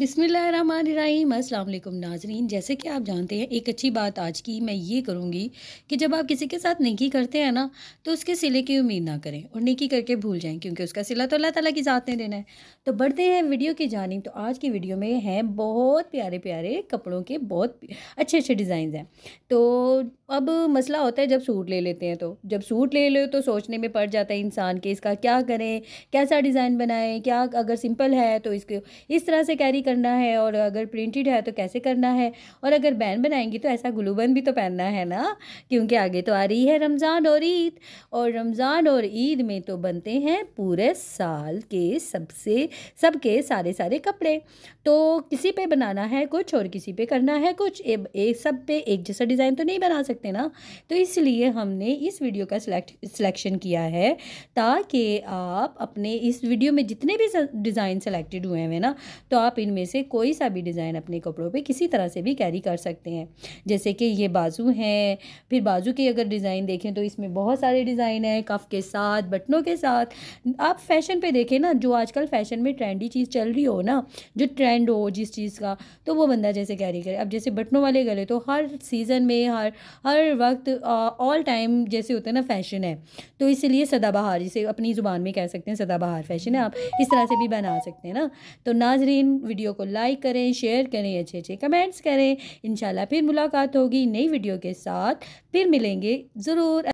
बिसमीम अल्लाम नाजरीन जैसे कि आप जानते हैं एक अच्छी बात आज की मैं ये करूँगी कि जब आप किसी के साथ नेकी करते हैं ना तो उसके सिले की उम्मीद ना करें और नेकी करके भूल जाएं क्योंकि उसका सिला तो अल्लाह ताला की ज़ात ने देना है तो बढ़ते हैं वीडियो की जानी तो आज की वीडियो में हैं बहुत प्यारे प्यारे कपड़ों के बहुत अच्छे अच्छे डिज़ाइन हैं तो अब मसला होता है जब सूट ले लेते हैं तो जब सूट ले लो तो सोचने में पड़ जाता है इंसान के इसका क्या करें कैसा डिज़ाइन बनाएं क्या अगर सिंपल है तो इसको इस तरह से कैरी करना है और अगर प्रिंटेड है तो कैसे करना है और अगर बैन बनाएंगी तो ऐसा ग्लूबन भी तो पहनना है ना क्योंकि आगे तो आ रही है रमज़ान और ईद और रमज़ान और ईद में तो बनते हैं पूरे साल के सबसे सबके सारे सारे कपड़े तो किसी पे बनाना है कुछ और किसी पे करना है कुछ ए, ए, सब पे एक जैसा डिज़ाइन तो नहीं बना सकते ना तो इसलिए हमने इस वीडियो का सिलेक्ट सिलेक्शन किया है ताकि आप अपने इस वीडियो में जितने भी डिज़ाइन सेलेक्टेड हुए हैं ना तो आप इन इनमें से कोई सा भी डिज़ाइन अपने कपड़ों पे किसी तरह से भी कैरी कर सकते हैं जैसे कि ये बाजू हैं फिर बाजू के अगर डिज़ाइन देखें तो इसमें बहुत सारे डिज़ाइन हैं कफ के साथ बटनों के साथ आप फैशन पे देखें ना जो आजकल फैशन में ट्रेंडी चीज़ चल रही हो ना जो ट्रेंड हो जिस चीज़ का तो वो बंदा जैसे कैरी करे अब जैसे बटनों वाले गले तो हर सीज़न में हर हर वक्त ऑल टाइम जैसे होता है ना फैशन है तो इसलिए सदाबहार जिसे अपनी ज़ुबान में कह सकते हैं सदाबहार फैशन है आप इस तरह से भी बना सकते हैं ना तो नाजरीन वीडियो वीडियो को लाइक करें शेयर करें अच्छे अच्छे कमेंट्स करें इनशाला फिर मुलाकात होगी नई वीडियो के साथ फिर मिलेंगे ज़रूर